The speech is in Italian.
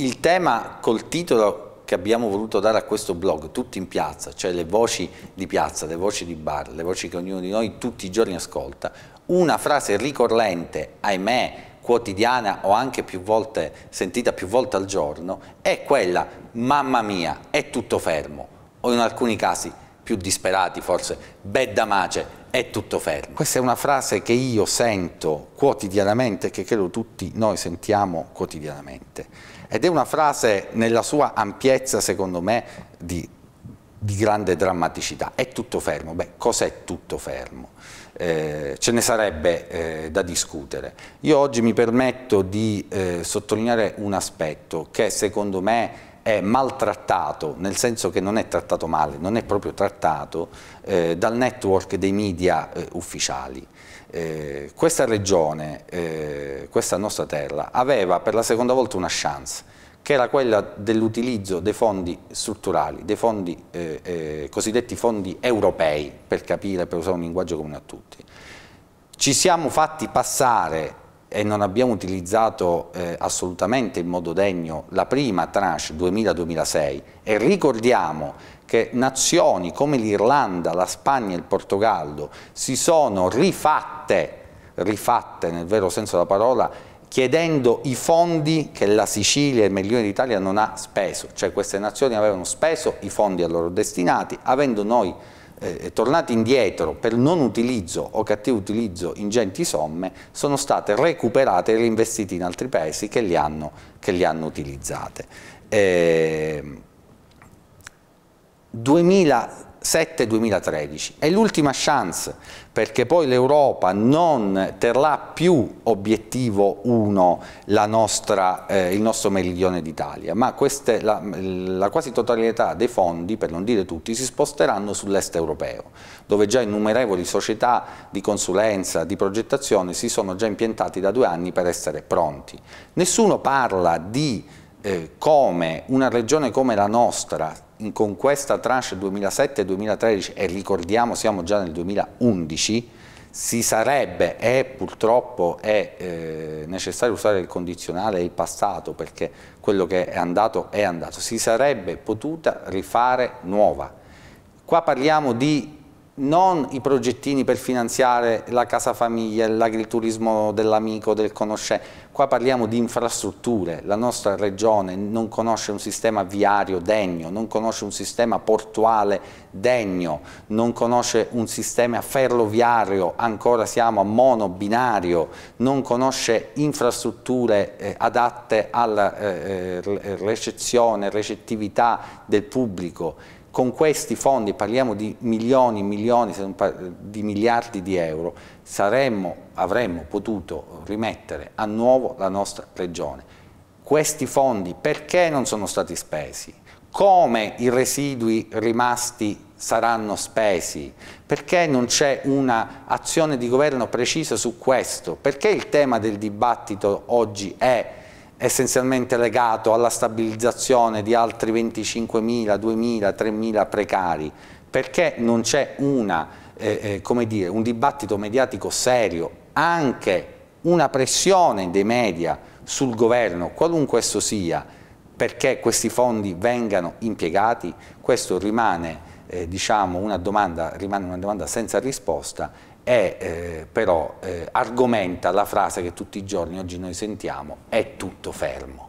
Il tema col titolo che abbiamo voluto dare a questo blog, Tutti in piazza, cioè le voci di piazza, le voci di bar, le voci che ognuno di noi tutti i giorni ascolta, una frase ricorrente, ahimè, quotidiana o anche più volte sentita più volte al giorno è quella mamma mia è tutto fermo o in alcuni casi più disperati forse bedda mace è tutto fermo. Questa è una frase che io sento quotidianamente e che credo tutti noi sentiamo quotidianamente. Ed è una frase nella sua ampiezza, secondo me, di, di grande drammaticità. È tutto fermo. Beh, cos'è tutto fermo? Eh, ce ne sarebbe eh, da discutere. Io oggi mi permetto di eh, sottolineare un aspetto che secondo me è maltrattato, nel senso che non è trattato male, non è proprio trattato eh, dal network dei media eh, ufficiali. Eh, questa regione, eh, questa nostra terra, aveva per la seconda volta una chance, che era quella dell'utilizzo dei fondi strutturali, dei fondi, eh, eh, cosiddetti fondi europei, per capire, per usare un linguaggio comune a tutti. Ci siamo fatti passare e non abbiamo utilizzato eh, assolutamente in modo degno la prima tranche 2000-2006 e ricordiamo che nazioni come l'Irlanda, la Spagna e il Portogallo si sono rifatte, rifatte nel vero senso della parola, chiedendo i fondi che la Sicilia e il Meridione d'Italia non ha speso, cioè queste nazioni avevano speso i fondi a loro destinati, avendo noi eh, eh, tornati indietro per non utilizzo o cattivo utilizzo ingenti somme sono state recuperate e reinvestite in altri paesi che li hanno, che li hanno utilizzate. Eh, 2000, 7 2013 È l'ultima chance perché poi l'Europa non terrà più obiettivo 1 eh, il nostro meridione d'Italia, ma queste, la, la, quasi totalità dei fondi, per non dire tutti, si sposteranno sull'est europeo, dove già innumerevoli società di consulenza, di progettazione si sono già impiantati da due anni per essere pronti. Nessuno parla di eh, come una regione come la nostra in, con questa tranche 2007-2013 e ricordiamo siamo già nel 2011, si sarebbe, e purtroppo è eh, necessario usare il condizionale e il passato perché quello che è andato è andato, si sarebbe potuta rifare nuova. Qua parliamo di non i progettini per finanziare la casa famiglia, l'agriturismo dell'amico, del conoscente, qua parliamo di infrastrutture, la nostra regione non conosce un sistema viario degno, non conosce un sistema portuale degno, non conosce un sistema ferroviario, ancora siamo a monobinario, non conosce infrastrutture eh, adatte alla eh, eh, eh recezione, recettività del pubblico con questi fondi, parliamo di milioni e milioni, di miliardi di euro, saremmo, avremmo potuto rimettere a nuovo la nostra regione. Questi fondi perché non sono stati spesi? Come i residui rimasti saranno spesi? Perché non c'è un'azione di governo precisa su questo? Perché il tema del dibattito oggi è essenzialmente legato alla stabilizzazione di altri 25.000, 2.000, 3.000 precari, perché non c'è eh, eh, un dibattito mediatico serio, anche una pressione dei media sul governo, qualunque esso sia, perché questi fondi vengano impiegati, questo rimane eh, diciamo una domanda, rimane una domanda senza risposta e eh, però eh, argomenta la frase che tutti i giorni oggi noi sentiamo, è tutto fermo.